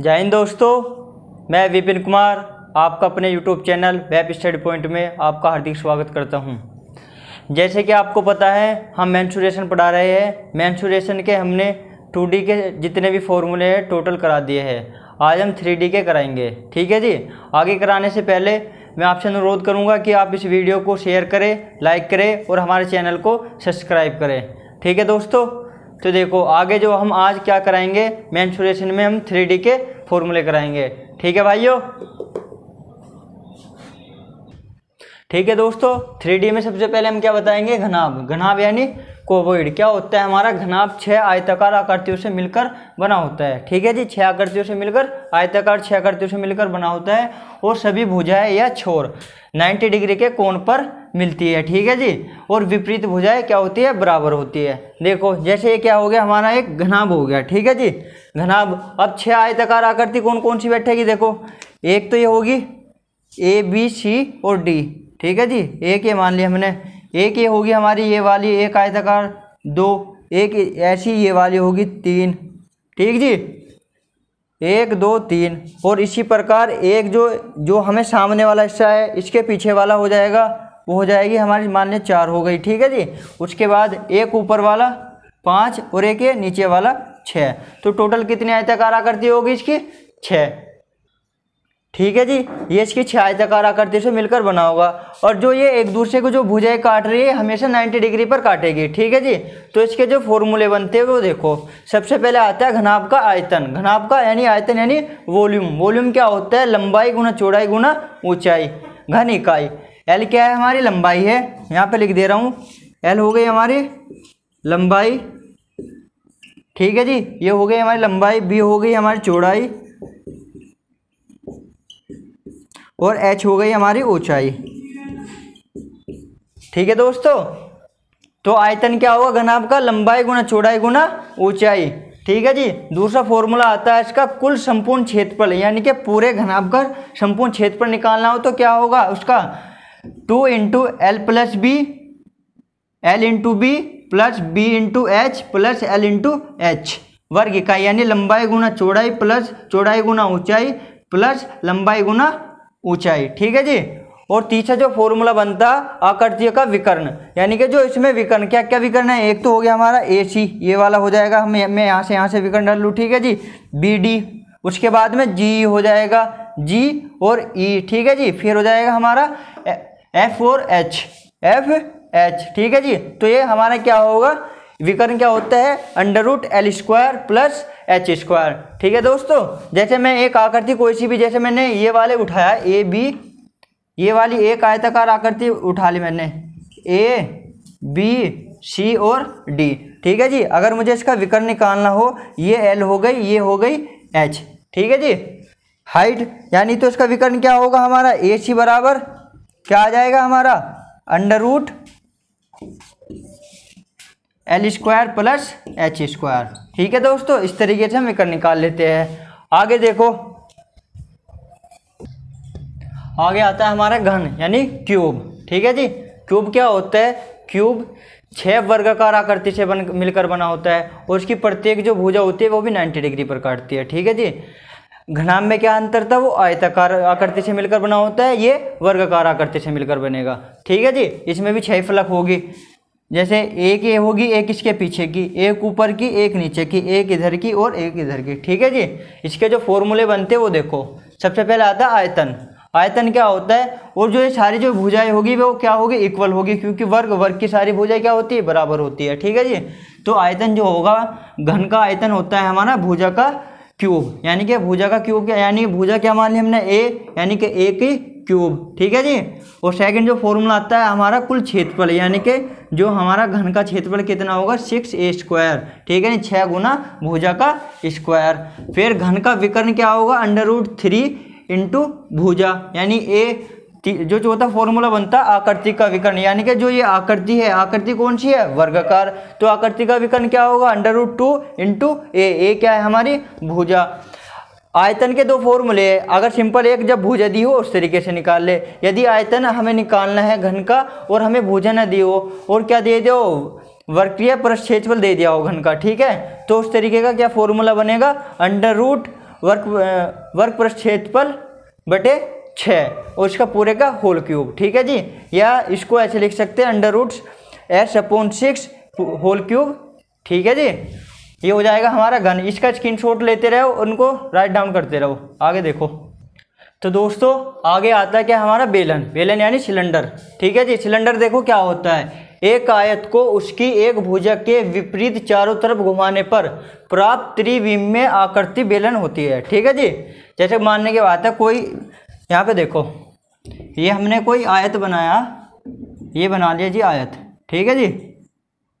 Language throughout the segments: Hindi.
जय हिंद दोस्तों मैं विपिन कुमार आपका अपने YouTube channel web study Point में आपका हार्दिक स्वागत करता हूँ जैसे कि आपको पता है हम मैंसूरेशन पढ़ा रहे हैं मैंसूरेशन के हमने टू के जितने भी फॉर्मूले हैं टोटल करा दिए हैं आज हम थ्री के कराएंगे ठीक है जी आगे कराने से पहले मैं आपसे अनुरोध करूँगा कि आप इस वीडियो को शेयर करें लाइक करें और हमारे चैनल को सब्सक्राइब करें ठीक है दोस्तों तो देखो आगे जो हम आज क्या कराएंगे मैंसुरेशन में हम थ्री के फॉर्मूले कराएंगे ठीक है भाइयों ठीक है दोस्तों थ्री में सबसे पहले हम क्या बताएंगे घनाभ घनाभ यानी कोवोइड क्या होता है हमारा घनाभ छः आयताकार आकृतियों से मिलकर बना होता है ठीक है जी छः आकृतियों से मिलकर आयताकार छह आकृतियों से मिलकर बना होता है और सभी भुजाएं या छोर 90 डिग्री के कोण पर मिलती है ठीक है जी और विपरीत भुजाएं क्या होती है बराबर होती है देखो जैसे ये क्या हो गया हमारा एक घनाभ हो गया ठीक है जी घनाभ अब छः आयताकार आकृति कौन कौन सी बैठेगी देखो एक तो ये होगी ए बी सी और डी ठीक है जी एक ये मान लिया हमने एक ये होगी हमारी ये वाली एक आयताकार दो एक ऐसी ये वाली होगी तीन ठीक जी एक दो तीन और इसी प्रकार एक जो जो हमें सामने वाला हिस्सा है इसके पीछे वाला हो जाएगा वो हो जाएगी हमारी मान्य चार हो गई ठीक है जी उसके बाद एक ऊपर वाला पाँच और एक ये नीचे वाला छः तो टोटल कितनी आयताकार आकृति होगी इसकी छः ठीक है जी ये इसकी छियायताकार आकृति से मिलकर बना होगा और जो ये एक दूसरे को जो भुजाएं काट रही है हमेशा 90 डिग्री पर काटेगी ठीक है जी तो इसके जो फॉर्मूले बनते हैं वो देखो सबसे पहले आता है घनाभ का आयतन घनाभ का यानी आयतन यानी वॉल्यूम वॉल्यूम क्या होता है लंबाई गुना चौड़ाई गुना ऊंचाई घन इकाई एल क्या है हमारी लंबाई है यहाँ पर लिख दे रहा हूँ एल हो गई हमारी लंबाई ठीक है जी ये हो गई हमारी लंबाई बी हो गई हमारी चौड़ाई और एच हो गई हमारी ऊंचाई ठीक है दोस्तों तो आयतन क्या होगा घनाभ का लंबाई गुना चौड़ाई गुना ऊंचाई ठीक है जी दूसरा फॉर्मूला आता है इसका कुल संपूर्ण क्षेत्रफल यानी कि पूरे घनाभ का संपूर्ण क्षेत्रफल निकालना हो तो क्या होगा उसका two into L plus B L into B plus B into H plus L into H वर्ग इकाई यानी लंबाई गुना चौड़ाई प्लस चौड़ाई गुना ऊंचाई प्लस लंबाई गुना ऊंचाई ठीक है जी और तीसरा जो फॉर्मूला बनता आकृतियों का विकर्ण यानी कि जो इसमें विकर्ण क्या क्या विकर्ण है एक तो हो गया हमारा ए सी ये वाला हो जाएगा हम मैं यहाँ से यहाँ से विकर्ण डाल लूँ ठीक है जी बी डी उसके बाद में जी हो जाएगा जी और ई e, ठीक है जी फिर हो जाएगा हमारा एफ और एच एफ एच ठीक है जी तो ये हमारा क्या होगा विकर्ण क्या होता है under root L square plus H square ठीक है दोस्तों जैसे मैं एक आकृति कोई सी भी जैसे मैंने ये वाले उठाया ए बी ये वाली एक आयताकार आकृति उठा ली मैंने ए बी सी और डी ठीक है जी अगर मुझे इसका विकर्ण निकालना हो ये एल हो गई ये हो गई एच ठीक है जी हाइट यानी तो इसका विकर्ण क्या होगा हमारा ए सी बराबर क्या आ जाएगा हमारा under root L square plus H square ठीक है दोस्तों इस तरीके से हम एक निकाल लेते हैं आगे देखो आगे आता है हमारा घन यानी क्यूब ठीक है जी क्यूब क्या होता है क्यूब छः वर्गाकार आकृति से बन मिलकर बना होता है और उसकी प्रत्येक जो भुजा होती है वो भी 90 डिग्री पर काटती है ठीक है जी घनाम में क्या अंतर था वो आयताकार आकृति से मिलकर बना होता है ये वर्गाकार आकृति से मिलकर बनेगा ठीक है जी इसमें भी छः फलक होगी जैसे एक ये होगी एक इसके पीछे की एक ऊपर की एक नीचे की एक इधर की और एक इधर की ठीक है जी इसके जो फॉर्मूले बनते हैं वो देखो सबसे पहले आता है आयतन आयतन क्या होता है और जो ये सारी जो भुजाएं होगी वो क्या होगी इक्वल होगी क्योंकि वर्ग वर्ग की सारी भुजाएं क्या होती है बराबर होती है ठीक है जी तो आयतन जो होगा घन का आयतन होता है हमारा भुजा का क्यूब यानी कि भुजा का क्यूब क्या यानी भुजा क्या मान ली हमने ए यानी कि ए की क्यूब ठीक है जी और सेकंड जो फॉर्मूला आता है हमारा कुल क्षेत्रफल यानी कि जो हमारा घन का क्षेत्रफल कितना होगा सिक्स ए स्क्वायर ठीक है छः गुना भुजा का स्क्वायर फिर घन का विकर्ण क्या होगा अंडर रूट थ्री इंटू भुजा यानी ए जो जो चौथा फॉर्मूला बनता आकृति का विकर्ण यानी कि जो ये आकृति है आकृति कौन सी है वर्गाकार तो आकृति का विकर्ण क्या होगा under root two into A A क्या है हमारी भुजा आयतन के दो फॉर्मूले अगर सिंपल एक जब भुजा दी हो उस तरीके से निकाल ले यदि आयतन हमें निकालना है घन का और हमें भुजा ना दी हो और क्या दे दो वर्क्रिय परक्षेत्रफल दे दिया हो घन का ठीक है तो उस तरीके का क्या फॉर्मूला बनेगा अंडर रूट वर्क वर्क परक्षेत्रफल बटे छः और इसका पूरे का होल क्यूब ठीक है जी या इसको ऐसे लिख सकते हैं under roots S upon six whole cube ठीक है जी ये हो जाएगा हमारा घन इसका स्क्रीन शॉट लेते रहो उनको राइट डाउन करते रहो आगे देखो तो दोस्तों आगे आता है क्या हमारा बेलन बेलन यानी सिलेंडर ठीक है जी सिलेंडर देखो क्या होता है एक आयत को उसकी एक भुजा के विपरीत चारों तरफ घुमाने पर प्राप्त त्रिविम में आकृति बेलन होती है ठीक है जी जैसे मानने की बात है कोई यहाँ पे देखो ये हमने कोई आयत बनाया ये बना लिया जी आयत ठीक है जी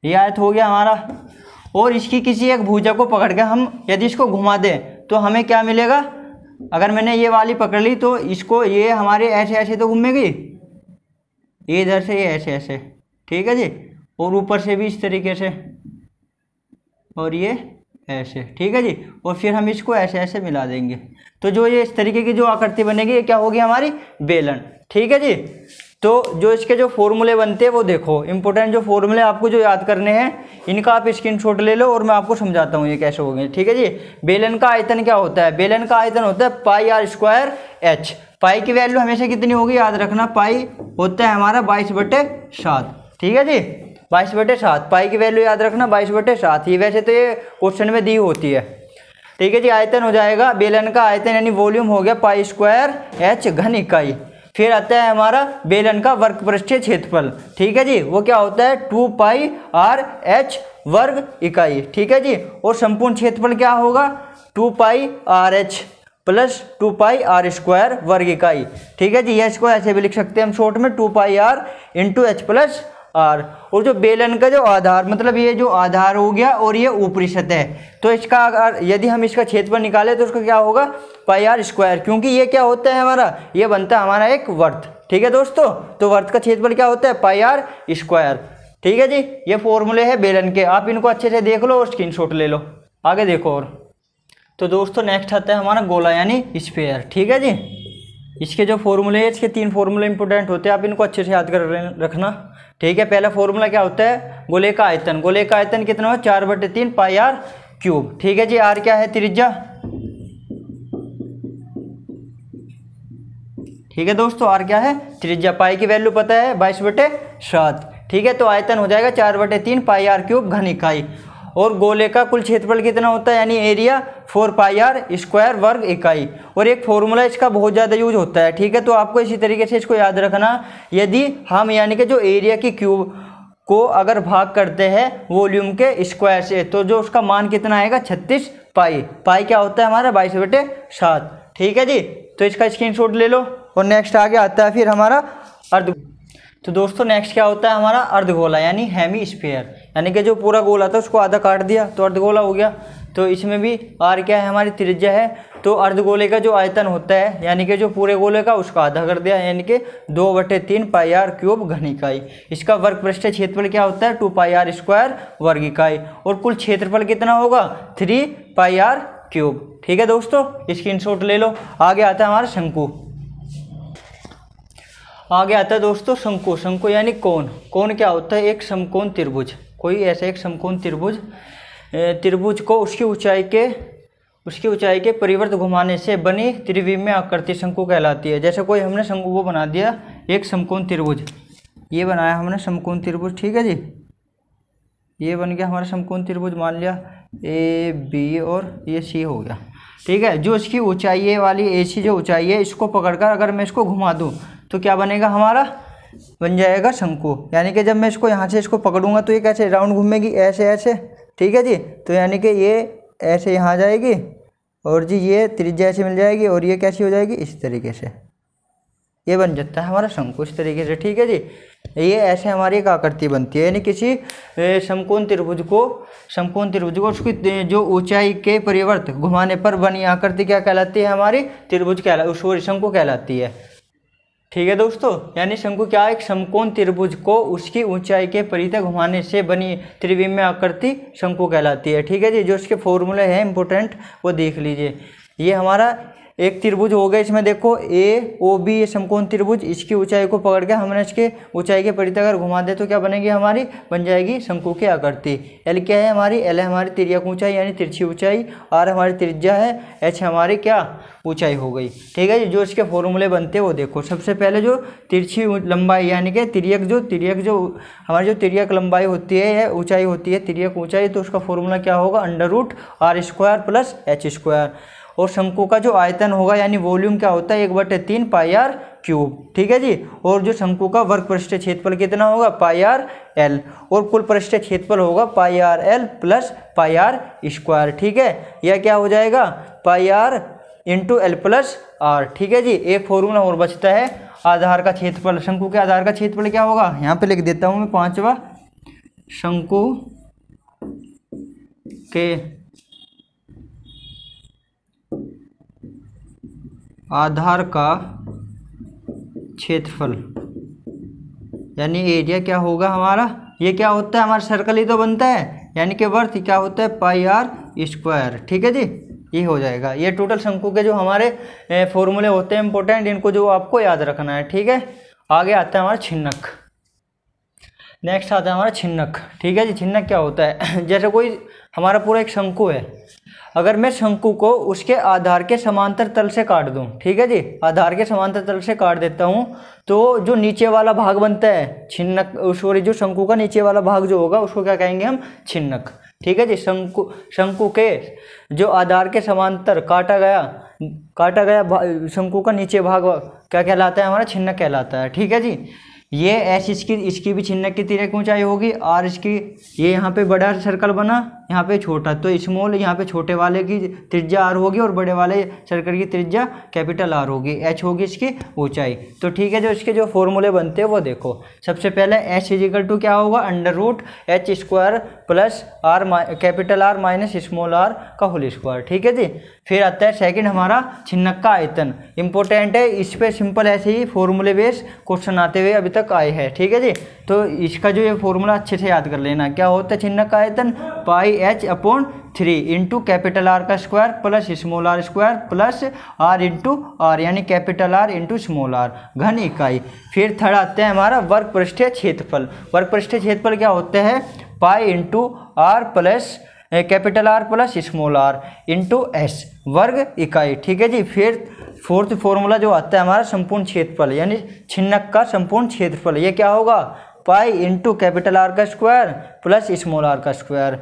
ये आयत हो गया हमारा और इसकी किसी एक भूजा को पकड़ के हम यदि इसको घुमा दें तो हमें क्या मिलेगा अगर मैंने ये वाली पकड़ ली तो इसको ये हमारे ऐसे ऐसे तो घूमेगी इधर से ये ऐसे ऐसे ठीक है जी और ऊपर से भी इस तरीके से और ये ऐसे ठीक है जी और फिर हम इसको ऐसे ऐसे मिला देंगे तो जो ये इस तरीके की जो आकृति बनेगी ये क्या होगी हमारी बेलन ठीक है जी तो जो इसके जो फॉर्मूले बनते हैं वो देखो इंपॉर्टेंट जो फॉर्मूले आपको जो याद करने हैं इनका आप स्क्रीन शॉट ले लो और मैं आपको समझाता हूँ ये कैसे होंगे ठीक है जी बेलन का आयतन क्या होता है बेलन का आयतन होता है pi R square H pi की वैल्यू हमेशा कितनी होगी याद रखना पाई होता है हमारा बाईस बटे सात ठीक है जी बाईस बटे सात पाई की वैल्यू याद रखना बाईस बटे सात ये वैसे तो ये क्वेश्चन में दी होती है ठीक है जी आयतन हो जाएगा बेलन का आयतन यानी वॉल्यूम हो गया पाई स्क्वायर एच घन इकाई फिर आता है हमारा बेलन का वर्ग पृष्ठीय क्षेत्रफल ठीक है जी वो क्या होता है टू पाई आर एच वर्ग इकाई ठीक है जी और संपूर्ण क्षेत्रफल क्या होगा two pi R H plus two pi R square वर्ग इकाई ठीक है जी एच को ऐसे भी लिख सकते हैं हम शॉर्ट में two pi R into H plus R और जो बेलन का जो आधार मतलब ये जो आधार हो गया और ये ऊपरी सतह तो इसका अगर यदि हम इसका क्षेत्रफल निकालें तो उसका क्या होगा पाई आर स्क्वायर क्योंकि ये क्या होता है हमारा ये बनता है हमारा एक वर्थ ठीक है दोस्तों तो वर्थ का क्षेत्रफल क्या होता है पाई आर स्क्वायर ठीक है जी ये फॉर्मूले है बेलन के आप इनको अच्छे से देख लो और स्क्रीन ले लो आगे देखो और तो दोस्तों नेक्स्ट आता है हमारा गोला यानी स्पेयर ठीक है जी इसके जो फॉर्मूले हैं इसके तीन फॉर्मूले इंपॉर्टेंट होते हैं आप इनको अच्छे से याद कर रखना ठीक है पहला फॉर्मूला क्या होता है गोले का आयतन गोले का आयतन कितना हो चार बटे तीन पाई आर क्यूब ठीक है जी आर क्या है त्रिज्या ठीक है दोस्तों आर क्या है त्रिज्या पाई की वैल्यू पता है बाईस बटे सात ठीक है तो आयतन हो जाएगा चार बटे तीन पाई आर क्यूब घन इकाई और गोले का कुल क्षेत्रफल कितना होता है यानी area four pi R square वर्ग इकाई और एक फॉर्मूला इसका बहुत ज़्यादा यूज होता है ठीक है तो आपको इसी तरीके से इसको याद रखना यदि हम यानी कि जो एरिया की क्यूब को अगर भाग करते हैं वॉल्यूम के स्क्वायर से तो जो उसका मान कितना आएगा छत्तीस पाई पाई क्या होता है हमारा बाईस बटे सात ठीक है जी तो इसका शॉट ले लो और नेक्स्ट आगे आता है फिर हमारा अर्ध तो दोस्तों नेक्स्ट क्या होता है हमारा अर्धगोला यानी हेमी स्पेयर यानी कि जो पूरा गोला था उसको आधा काट दिया तो अर्धगोला हो गया तो इसमें भी आर क्या है हमारी त्रिज्या है तो अर्धगोले का जो आयतन होता है यानी कि जो पूरे गोले का उसका आधा कर दिया यानी कि दो बटे तीन पाई आर क्यूब घन इकाई इसका वर्ग पृष्ठ क्षेत्रफल क्या होता है टू पाई आर स्क्वायर वर्ग इकाई और कुल क्षेत्रफल कितना होगा थ्री पाई आर क्यूब ठीक है दोस्तों स्क्रीन शॉट ले लो आगे आता है हमारा शंकु आगे आता है दोस्तों शंकु शंकु यानी कौन कौन क्या होता है एक समकोण त्रिभुज कोई ऐसा एक समकोण त्रिभुज त्रिभुज को उसकी ऊंचाई के उसकी ऊंचाई के परिवर्त घुमाने से बनी त्रिवी में आकृति शंकु कहलाती है जैसे कोई हमने शंकु को बना दिया एक समकोण त्रिभुज ये बनाया हमने समकोण त्रिभुज ठीक है जी ये बन गया हमारा समकोण त्रिभुज मान लिया ए बी और ये सी हो गया ठीक है जो इसकी ऊंचाई वाली ए सी जो ऊंचाई है इसको पकड़कर अगर मैं इसको घुमा दूँ तो क्या बनेगा हमारा बन जाएगा शंकु यानी कि जब मैं इसको यहाँ से इसको पकड़ूंगा तो ये कैसे राउंड घूमेगी ऐसे ऐसे ठीक है जी तो यानी कि ये ऐसे यहाँ जाएगी और जी ये त्रिज्या ऐसे मिल जाएगी और ये कैसी हो जाएगी इस तरीके से ये बन जाता है हमारा शंकु इस तरीके से ठीक है जी ये ऐसे हमारी एक आकृति बनती है यानी किसी समकोण त्रिभुज को समकोण त्रिभुज को उसकी जो ऊंचाई के परिवर्त घुमाने पर बनी आकृति क्या कहलाती है हमारी त्रिभुज कहला सॉरी शंकु कहलाती है ठीक है दोस्तों यानी शंकु क्या है एक समकोण त्रिभुज को उसकी ऊंचाई के परिधि घुमाने से बनी त्रिविम आकृति शंकु कहलाती है ठीक है जी जो उसके फॉर्मूले हैं इंपोर्टेंट वो देख लीजिए ये हमारा एक त्रिभुज हो गया इसमें देखो ए ओ बी ये समकोण त्रिभुज इसकी ऊंचाई को पकड़ के हमने इसके ऊंचाई के परिधि अगर घुमा दे तो क्या बनेगी हमारी बन जाएगी शंकु की आकृति एल क्या है हमारी एल है हमारी तिरिया ऊंचाई यानी तिरछी ऊंचाई आर हमारी त्रिज्या है एच हमारी क्या ऊंचाई हो गई ठीक है जो इसके फॉर्मूले बनते हैं वो देखो सबसे पहले जो तिरछी लंबाई यानी कि तिरियक जो तिरक जो हमारी जो तिरियक लंबाई होती है ऊंचाई होती है तिरियक ऊंचाई तो उसका फॉर्मूला क्या होगा under root R square plus H square और शंकु का जो आयतन होगा यानी वॉल्यूम क्या होता है एक बटे तीन पाई आर क्यूब ठीक है जी और जो शंकु का वर्ग पृष्ठ क्षेत्रफल कितना होगा पाई आर एल और कुल पृष्ठ क्षेत्रफल होगा pi R L plus pi R square ठीक है यह क्या हो जाएगा pi R into L plus R ठीक है जी एक फॉर्मूला और बचता है आधार का क्षेत्रफल शंकु के आधार का क्षेत्रफल क्या होगा यहाँ पे लिख देता हूँ मैं पाँचवा शंकु के आधार का क्षेत्रफल यानी एरिया क्या होगा हमारा ये क्या होता है हमारा सर्कल ही तो बनता है यानी कि वर्थ क्या होता है पाई आर स्क्वायर ठीक है जी ये हो जाएगा ये टोटल शंकु के जो हमारे फॉर्मूले होते हैं इंपॉर्टेंट इनको जो आपको याद रखना है ठीक है आगे आता है हमारा छिन्नक नेक्स्ट आता है हमारा छिन्नक ठीक है जी छिन्नक क्या होता है जैसे कोई हमारा पूरा एक शंकु है अगर मैं शंकु को उसके आधार के समांतर तल से काट दूं ठीक है जी आधार के समांतर तल से काट देता हूँ तो जो नीचे वाला भाग बनता है छिन्नक सॉरी जो शंकु का नीचे वाला भाग जो होगा उसको क्या कहेंगे हम छिन्नक ठीक है जी शंकु शंकु के जो आधार के समांतर काटा गया काटा गया शंकु का नीचे भाग क्या कहलाता है हमारा छिन्नक कहलाता है ठीक है जी ये एस इसकी इसकी भी छिन्नक की तिरक ऊंचाई होगी आर इसकी ये यहाँ पे बड़ा सर्कल बना यहाँ पे छोटा तो स्मॉल यहाँ पे छोटे वाले की त्रिज्या आर होगी और बड़े वाले सर्कल की त्रिज्या कैपिटल आर होगी एच होगी इसकी ऊंचाई तो ठीक है जो इसके जो फॉर्मूले बनते हैं वो देखो सबसे पहले एच इजिकल टू क्या होगा under root H square plus R capital R minus small R का होल स्क्वायर ठीक है जी फिर आता है सेकेंड हमारा छिन्नक का आयतन इंपॉर्टेंट है इस पर सिंपल ऐसे ही फॉर्मूले बेस क्वेश्चन आते हुए अभी तक तक आए है ठीक है जी तो इसका जो ये फॉर्मूला अच्छे से याद कर लेना क्या होता है छिन्नक आयतन pi H upon three into capital R का square plus small R square plus R into R यानी capital R into small R घन इकाई फिर थर्ड आते हैं हमारा वर्ग पृष्ठीय क्षेत्रफल वर्ग पृष्ठीय क्षेत्रफल क्या होते हैं pi into R plus capital R plus small R into S वर्ग इकाई ठीक है जी फिर फोर्थ फॉर्मूला जो आता है हमारा संपूर्ण क्षेत्रफल यानी छिन्नक का संपूर्ण क्षेत्रफल ये क्या होगा पाई इंटू कैपिटल आर का स्क्वायर प्लस स्मॉल आर का स्क्वायर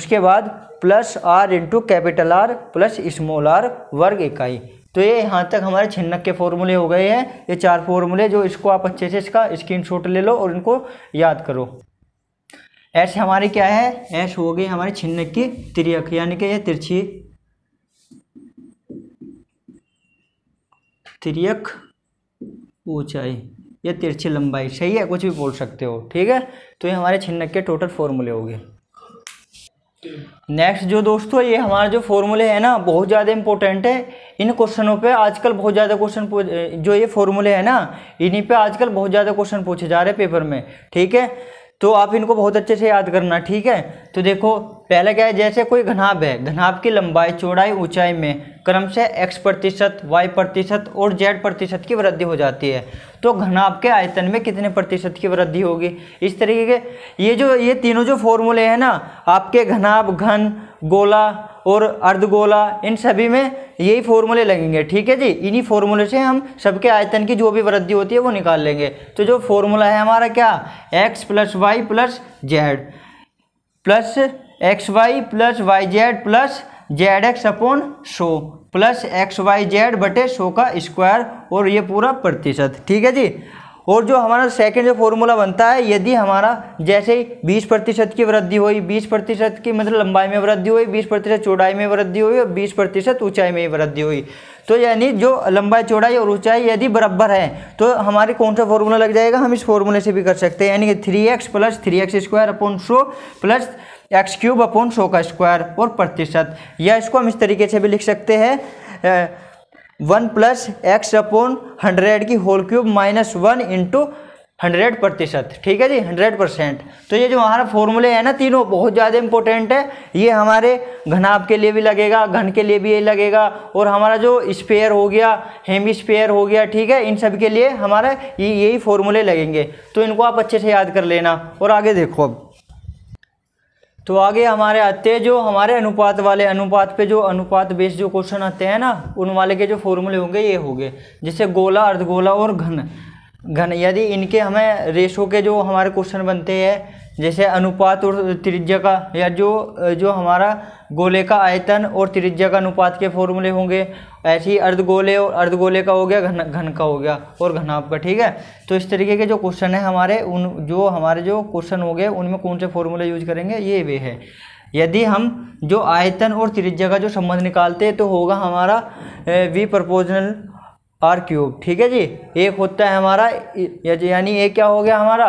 उसके बाद plus R into capital R plus small R वर्ग इकाई तो ये यहाँ तक हमारे छिन्नक के फॉर्मूले हो गए हैं ये चार फॉर्मूले जो इसको आप अच्छे से इसका स्क्रीनशॉट ले लो और इनको याद करो एस हमारे क्या है एस हो गई हमारे छिन्नक की त्रियक यानी कि ये तिरछी त्रियक ऊंचाई ये तिरछी लंबाई सही है कुछ भी बोल सकते हो ठीक है तो ये हमारे छिन्नक के टोटल फॉर्मूले हो गए नेक्स्ट जो दोस्तों ये हमारे जो फॉर्मूले है ना बहुत ज़्यादा इंपॉर्टेंट है इन क्वेश्चनों पे आजकल बहुत ज़्यादा क्वेश्चन जो ये फॉर्मूले है ना इन्हीं पे आजकल बहुत ज़्यादा क्वेश्चन पूछे जा रहे हैं पेपर में ठीक है तो आप इनको बहुत अच्छे से याद करना ठीक है तो देखो पहला क्या है जैसे कोई घनाभ है घनाभ की लंबाई चौड़ाई ऊंचाई में क्रम से x प्रतिशत y प्रतिशत और z प्रतिशत की वृद्धि हो जाती है तो घनाभ के आयतन में कितने प्रतिशत की वृद्धि होगी इस तरीके के ये जो ये तीनों जो फॉर्मूले हैं ना आपके घनाभ घन गोला और अर्धगोला इन सभी में यही फॉर्मूले लगेंगे ठीक है जी इन्हीं फॉर्मूले से हम सबके आयतन की जो भी वृद्धि होती है वो निकाल लेंगे तो जो फॉर्मूला है हमारा क्या X plus Y plus Z plus X Y plus Y Z plus Z X upon सो प्लस एक्स वाई जेड बटे सो का स्क्वायर और ये पूरा प्रतिशत ठीक है जी और जो हमारा सेकंड जो फॉर्मूला बनता है यदि हमारा जैसे ही बीस प्रतिशत की वृद्धि हुई बीस प्रतिशत की मतलब लंबाई में वृद्धि हुई बीस प्रतिशत चौड़ाई में वृद्धि हुई और बीस प्रतिशत ऊंचाई में वृद्धि हुई तो यानी जो लंबाई चौड़ाई और ऊंचाई यदि बराबर है तो हमारे कौन सा फॉर्मूला लग जाएगा हम इस फॉर्मूले से भी कर सकते हैं यानी कि three X plus three X square upon सो प्लस एक्स क्यूब अपॉन सौ का स्क्वायर और प्रतिशत या इसको हम इस तरीके से भी लिख सकते हैं one plus x upon hundred की whole cube minus one into hundred प्रतिशत ठीक है जी हंड्रेड परसेंट तो ये जो हमारा फॉर्मूले है ना तीनों बहुत ज़्यादा इंपॉर्टेंट है ये हमारे घनाब के लिए भी लगेगा घन के लिए भी ये लगेगा और हमारा जो स्पेयर हो गया हेमी स्पेयर हो गया ठीक है इन सब के लिए हमारे यही फॉर्मूले लगेंगे तो इनको आप अच्छे से याद कर लेना और आगे देखो अब तो आगे हमारे आते हैं जो हमारे अनुपात वाले अनुपात पे जो अनुपात बेस जो क्वेश्चन आते हैं ना उन वाले के जो फॉर्मूले होंगे ये होंगे जैसे गोला अर्धगोला और घन घन यदि इनके हमें रेशो के जो हमारे क्वेश्चन बनते हैं जैसे अनुपात और त्रिज्या का या जो जो हमारा गोले का आयतन और त्रिज्या का अनुपात के फॉर्मूले होंगे ऐसे ही अर्ध गोले और अर्ध गोले का हो गया घन घन का हो गया और घनाभ का ठीक है तो इस तरीके के जो क्वेश्चन है हमारे उन जो हमारे जो क्वेश्चन हो गए उनमें कौन से फॉर्मूले यूज करेंगे ये वे है यदि हम जो आयतन और त्रिज्या का जो संबंध निकालते हैं तो होगा हमारा वी प्रपोजनल आर क्यूब ठीक है जी एक होता है हमारा यानी ये क्या हो गया हमारा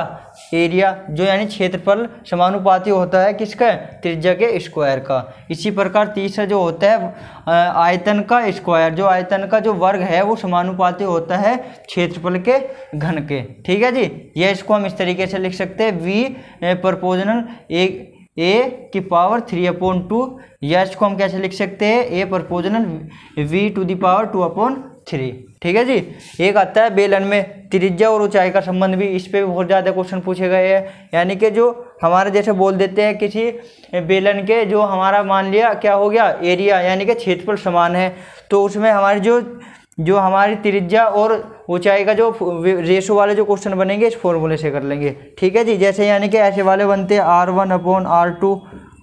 एरिया जो यानी क्षेत्रफल समानुपाती होता है किसका त्रिज्या के स्क्वायर का इसी प्रकार तीसरा जो होता है आयतन का स्क्वायर जो आयतन का जो वर्ग है वो समानुपाती होता है क्षेत्रफल के घन के ठीक है जी यह इसको हम इस तरीके से लिख सकते हैं वी प्रपोजनल एक ए की पावर थ्री अपॉन टू या इसको हम कैसे लिख सकते हैं a proportional v to the power two upon three ठीक है जी एक आता है बेलन में त्रिज्या और ऊंचाई का संबंध भी इस पर भी बहुत ज़्यादा क्वेश्चन पूछे गए हैं यानी कि जो हमारे जैसे बोल देते हैं किसी बेलन के जो हमारा मान लिया क्या हो गया एरिया यानी कि क्षेत्रफल समान है तो उसमें हमारी जो जो हमारी त्रिज्या और ऊंचाई का जो रेशो वाले जो क्वेश्चन बनेंगे इस फॉर्मूले से कर लेंगे ठीक है जी जैसे यानी कि ऐसे वाले बनते हैं r one upon r two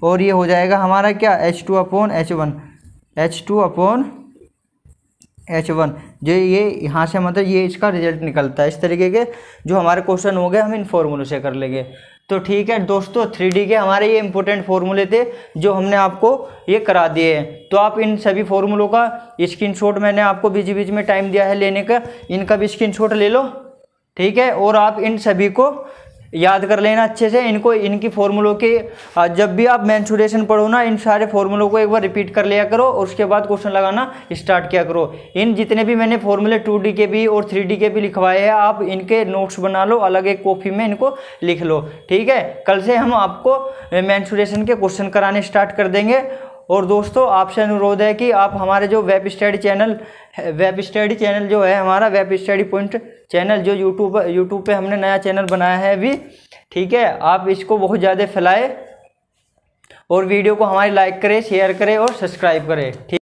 और ये हो जाएगा हमारा क्या h two upon h one h two upon h one जो ये यहाँ से मतलब ये इसका रिजल्ट निकलता है इस तरीके के जो हमारे क्वेश्चन हो गए हम इन फॉर्मूलों से कर लेंगे तो ठीक है दोस्तों थ्री डी के हमारे ये इंपॉर्टेंट फॉर्मूले थे जो हमने आपको ये करा दिए हैं तो आप इन सभी फॉर्मूलों का स्क्रीन शॉट मैंने आपको बीच बीच में टाइम दिया है लेने का इनका भी स्क्रीन शॉट ले लो ठीक है और आप इन सभी को याद कर लेना अच्छे से इनको इनकी फॉर्मूलों के जब भी आप मैंसुरेशन पढ़ो ना इन सारे फॉर्मूलों को एक बार रिपीट कर लिया करो और उसके बाद क्वेश्चन लगाना स्टार्ट किया करो इन जितने भी मैंने फॉर्मूले टू डी के भी और थ्री डी के भी लिखवाए हैं आप इनके नोट्स बना लो अलग एक कॉपी में इनको लिख लो ठीक है कल से हम आपको मैंसुरेशन के क्वेश्चन कराने स्टार्ट कर देंगे और दोस्तों आपसे अनुरोध है कि आप हमारे जो web study channel web study channel जो है हमारा वेब स्टडी पॉइंट चैनल जो यूट्यूब यूट्यूब पे हमने नया चैनल बनाया है अभी ठीक है आप इसको बहुत ज़्यादा फैलाएं और वीडियो को हमारी लाइक करें शेयर करें और सब्सक्राइब करें ठीक